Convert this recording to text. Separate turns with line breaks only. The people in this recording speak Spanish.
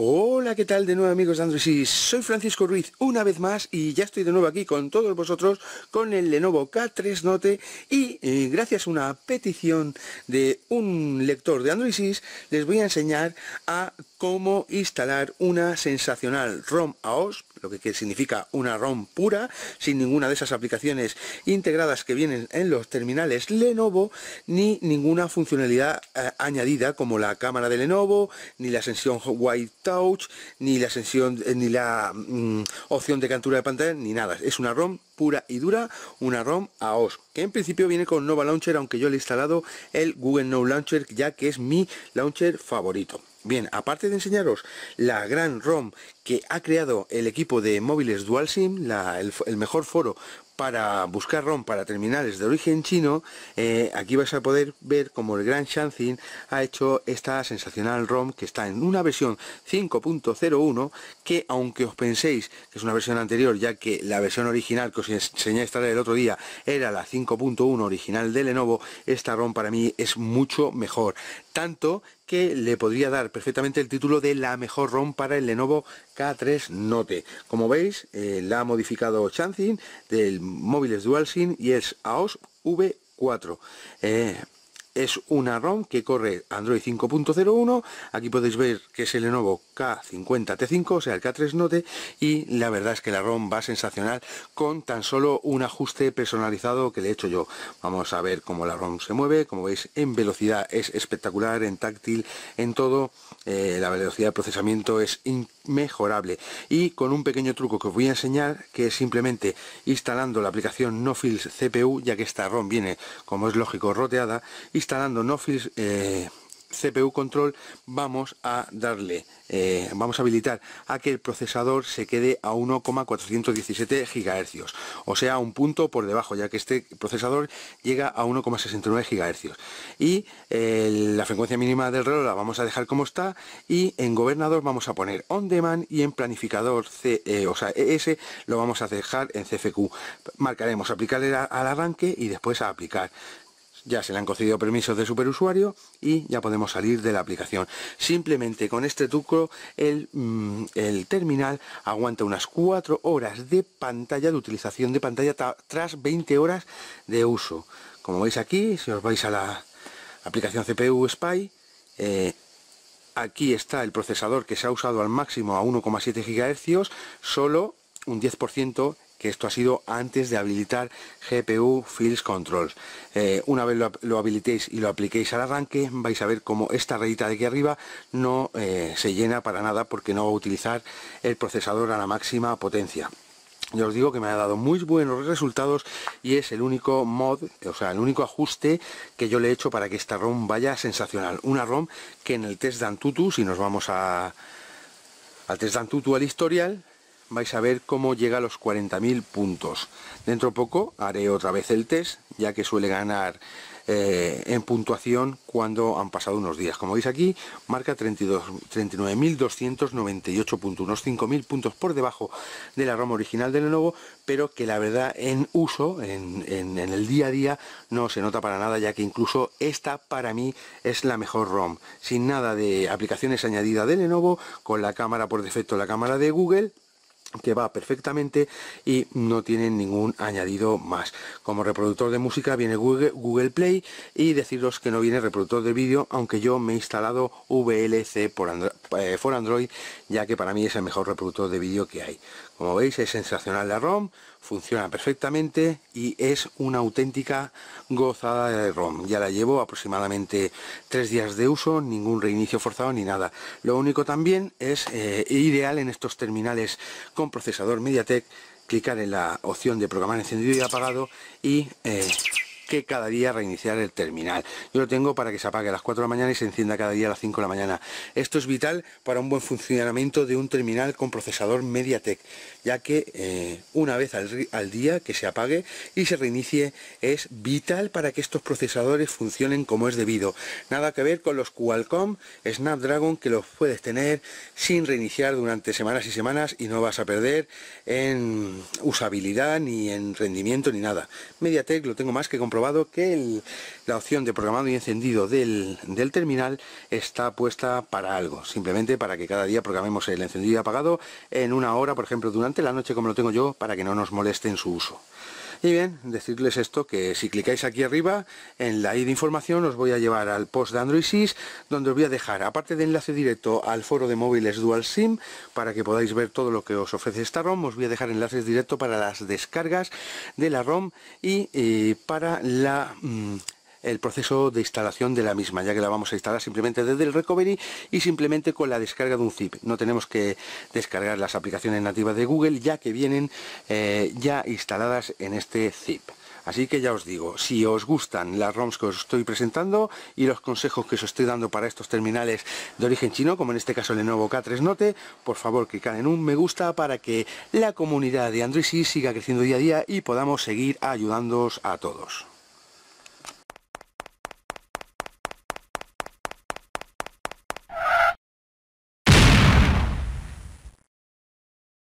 Oh, Hola, ¿qué tal de nuevo amigos de Android? soy Francisco Ruiz una vez más y ya estoy de nuevo aquí con todos vosotros con el Lenovo K3 Note y eh, gracias a una petición de un lector de Android les voy a enseñar a cómo instalar una sensacional ROM AOS, lo que significa una ROM pura, sin ninguna de esas aplicaciones integradas que vienen en los terminales Lenovo, ni ninguna funcionalidad eh, añadida como la cámara de Lenovo, ni la sensión White Touch, ni la sensión, eh, ni la mm, opción de captura de pantalla, ni nada. Es una ROM pura y dura, una ROM AOS, que en principio viene con Nova Launcher, aunque yo le he instalado el Google Now Launcher, ya que es mi launcher favorito. Bien, aparte de enseñaros la gran ROM que ha creado el equipo de móviles DualSIM, sim el, mejor foro para buscar ROM para terminales de origen chino, eh, aquí vais a poder ver como el gran Shanzin ha hecho esta sensacional ROM que está en una versión 5.01 que aunque os penséis que es una versión anterior ya que la versión original que os enseñé a del el otro día era la 5.1 original de Lenovo, esta ROM para mí es mucho mejor. Tanto que le podría dar perfectamente el título de la mejor ROM para el Lenovo K3 Note. Como veis, eh, la ha modificado Chanzin del móviles es Dual y es AOS V4 es una ROM que corre Android 5.01, aquí podéis ver que es el Lenovo K50T5, o sea el K3 Note, y la verdad es que la ROM va sensacional con tan solo un ajuste personalizado que le he hecho yo. Vamos a ver cómo la ROM se mueve, como veis en velocidad es espectacular, en táctil, en todo, eh, la velocidad de procesamiento es inmejorable. Y con un pequeño truco que os voy a enseñar, que es simplemente instalando la aplicación NoFills CPU, ya que esta ROM viene, como es lógico, roteada, está dando no eh, CPU Control, vamos a darle, eh, vamos a habilitar a que el procesador se quede a 1,417 GHz, o sea, un punto por debajo, ya que este procesador llega a 1,69 GHz. Y eh, la frecuencia mínima del reloj la vamos a dejar como está, y en gobernador vamos a poner on demand y en planificador C, e, o ES e lo vamos a dejar en CFQ. Marcaremos aplicarle al arranque y después a aplicar ya se le han concedido permisos de superusuario y ya podemos salir de la aplicación. Simplemente con este truco el, mm, terminal aguanta unas 4 horas de pantalla, de utilización de pantalla tras 20 horas de uso. Como veis aquí, si os vais a la aplicación CPU Spy, eh, aquí está el procesador que se ha usado al máximo a 1,7 GHz, solo un 10% que esto ha sido antes de habilitar GPU Fields Controls. Eh, una vez lo, habilitéis y lo apliquéis al arranque, vais a ver como esta rayita de aquí arriba no eh, se llena para nada porque no va a utilizar el procesador a la máxima potencia. Yo os digo que me ha dado muy buenos resultados y es el único mod, o sea, el único ajuste que yo le he hecho para que esta ROM vaya sensacional. Una ROM que en el test de Antutu, si nos vamos a, al test de Antutu al historial, vais a ver cómo llega a los 40.000 puntos. Dentro poco haré otra vez el test, ya que suele ganar eh, en puntuación cuando han pasado unos días. Como veis aquí, marca 39.298 puntos, unos 5.000 puntos por debajo de la ROM original de Lenovo, pero que la verdad en uso, en, el día a día, no se nota para nada, ya que incluso esta para mí es la mejor ROM, sin nada de aplicaciones añadida de Lenovo, con la cámara por defecto, la cámara de Google, que va perfectamente y no tiene ningún añadido más como reproductor de música viene Google, Play y deciros que no viene reproductor de vídeo aunque yo me he instalado VLC por eh, Android ya que para mí es el mejor reproductor de vídeo que hay como veis es sensacional la ROM funciona perfectamente y es una auténtica gozada de ROM. Ya la llevo aproximadamente tres días de uso, ningún reinicio forzado ni nada. Lo único también es eh, ideal en estos terminales con procesador MediaTek clicar en la opción de programar encendido y apagado y eh, que cada día reiniciar el terminal. Yo lo tengo para que se apague a las 4 de la mañana y se encienda cada día a las 5 de la mañana. Esto es vital para un buen funcionamiento de un terminal con procesador MediaTek, ya que eh, una vez al, día que se apague y se reinicie es vital para que estos procesadores funcionen como es debido. Nada que ver con los Qualcomm Snapdragon que los puedes tener sin reiniciar durante semanas y semanas y no vas a perder en usabilidad ni en rendimiento ni nada. MediaTek lo tengo más que comprobar que la opción de programado y encendido del, terminal está puesta para algo, simplemente para que cada día programemos el encendido y apagado en una hora, por ejemplo, durante la noche, como lo tengo yo, para que no nos moleste en su uso. Y bien, decirles esto, que si clicáis aquí arriba, en la i de información os voy a llevar al post de Android 6, donde os voy a dejar, aparte de enlace directo al foro de móviles Dual SIM, para que podáis ver todo lo que os ofrece esta ROM, os voy a dejar enlaces directo para las descargas de la ROM y eh, para la... Mm, el proceso de instalación de la misma, ya que la vamos a instalar simplemente desde el Recovery y simplemente con la descarga de un zip. No tenemos que descargar las aplicaciones nativas de Google, ya que vienen eh, ya instaladas en este zip. Así que ya os digo, si os gustan las ROMs que os estoy presentando y los consejos que os estoy dando para estos terminales de origen chino, como en este caso el nuevo K3 Note, por favor clicad en un me gusta para que la comunidad de Android sí siga creciendo día a día y podamos seguir ayudándoos a todos.